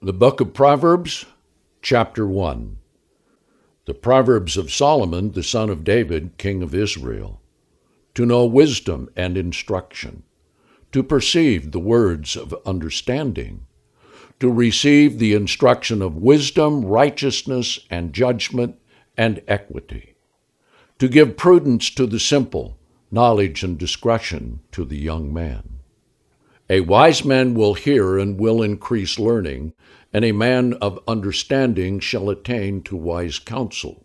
The Book of Proverbs, Chapter 1 The Proverbs of Solomon, the son of David, king of Israel. To know wisdom and instruction, to perceive the words of understanding, to receive the instruction of wisdom, righteousness, and judgment, and equity, to give prudence to the simple, knowledge and discretion to the young man. A wise man will hear and will increase learning, and a man of understanding shall attain to wise counsel.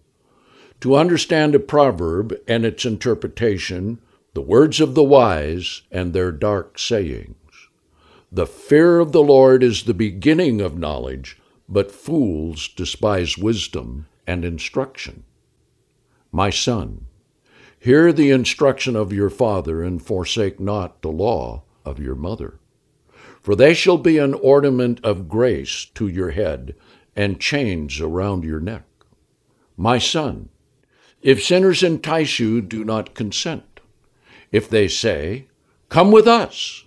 To understand a proverb and its interpretation, the words of the wise and their dark sayings. The fear of the Lord is the beginning of knowledge, but fools despise wisdom and instruction. My son, hear the instruction of your father and forsake not the law of your mother. For they shall be an ornament of grace to your head, and chains around your neck. My son, if sinners entice you, do not consent. If they say, Come with us,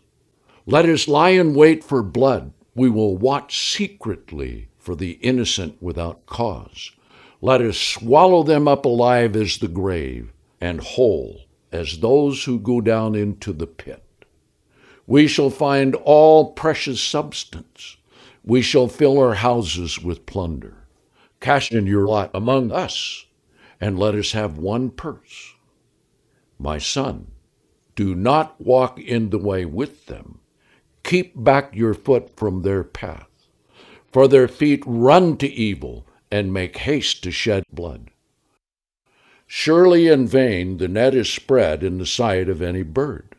let us lie in wait for blood. We will watch secretly for the innocent without cause. Let us swallow them up alive as the grave, and whole as those who go down into the pit. We shall find all precious substance. We shall fill our houses with plunder. Cast in your lot among us, and let us have one purse. My son, do not walk in the way with them. Keep back your foot from their path, for their feet run to evil and make haste to shed blood. Surely in vain the net is spread in the sight of any bird.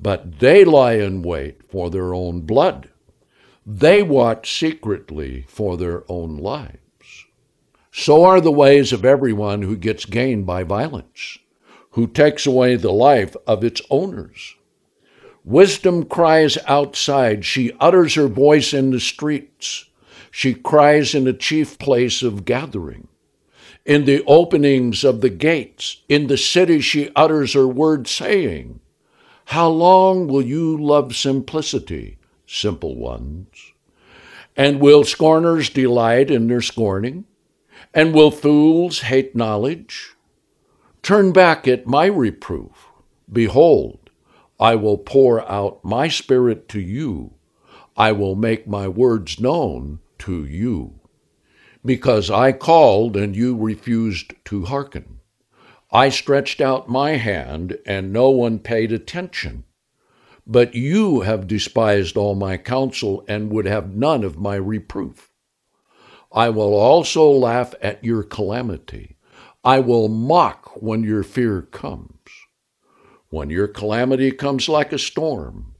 But they lie in wait for their own blood. They watch secretly for their own lives. So are the ways of everyone who gets gain by violence, who takes away the life of its owners. Wisdom cries outside, she utters her voice in the streets. She cries in the chief place of gathering. In the openings of the gates, in the city, she utters her word, saying, how long will you love simplicity, simple ones? And will scorners delight in their scorning? And will fools hate knowledge? Turn back at my reproof. Behold, I will pour out my spirit to you. I will make my words known to you. Because I called and you refused to hearken. I stretched out my hand, and no one paid attention. But you have despised all my counsel, and would have none of my reproof. I will also laugh at your calamity. I will mock when your fear comes. When your calamity comes like a storm,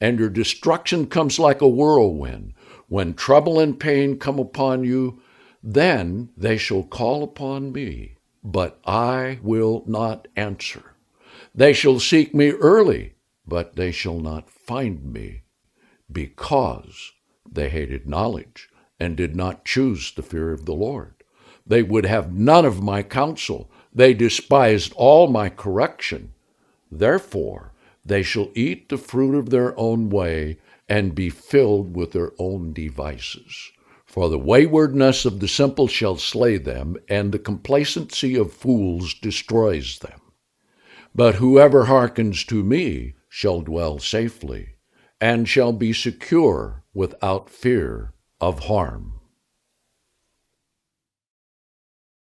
and your destruction comes like a whirlwind, when trouble and pain come upon you, then they shall call upon me but I will not answer. They shall seek me early, but they shall not find me, because they hated knowledge and did not choose the fear of the Lord. They would have none of my counsel. They despised all my correction. Therefore, they shall eat the fruit of their own way and be filled with their own devices. For the waywardness of the simple shall slay them, and the complacency of fools destroys them. But whoever hearkens to me shall dwell safely, and shall be secure without fear of harm.